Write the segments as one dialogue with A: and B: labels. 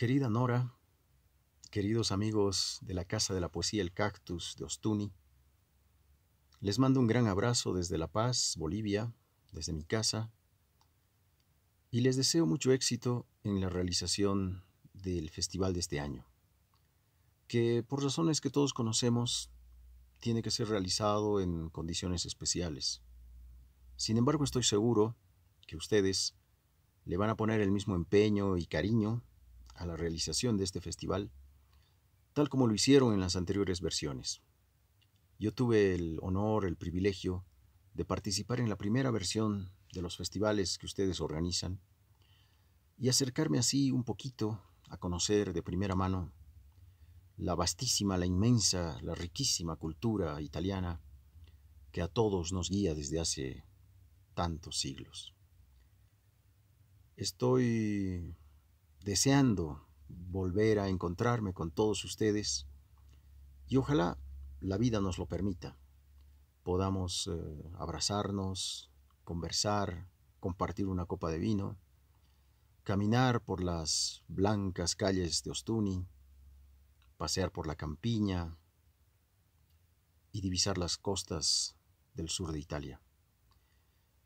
A: Querida Nora, queridos amigos de la Casa de la Poesía El Cactus de Ostuni, les mando un gran abrazo desde La Paz, Bolivia, desde mi casa, y les deseo mucho éxito en la realización del festival de este año, que por razones que todos conocemos, tiene que ser realizado en condiciones especiales. Sin embargo, estoy seguro que ustedes le van a poner el mismo empeño y cariño a la realización de este festival, tal como lo hicieron en las anteriores versiones. Yo tuve el honor, el privilegio de participar en la primera versión de los festivales que ustedes organizan y acercarme así un poquito a conocer de primera mano la vastísima, la inmensa, la riquísima cultura italiana que a todos nos guía desde hace tantos siglos. Estoy deseando volver a encontrarme con todos ustedes y ojalá la vida nos lo permita. Podamos eh, abrazarnos, conversar, compartir una copa de vino, caminar por las blancas calles de Ostuni, pasear por la campiña y divisar las costas del sur de Italia.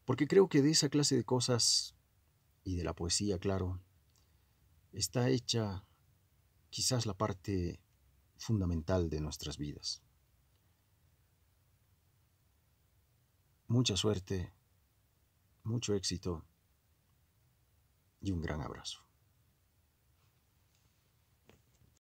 A: Porque creo que de esa clase de cosas y de la poesía, claro, está hecha quizás la parte fundamental de nuestras vidas. Mucha suerte, mucho éxito y un gran abrazo.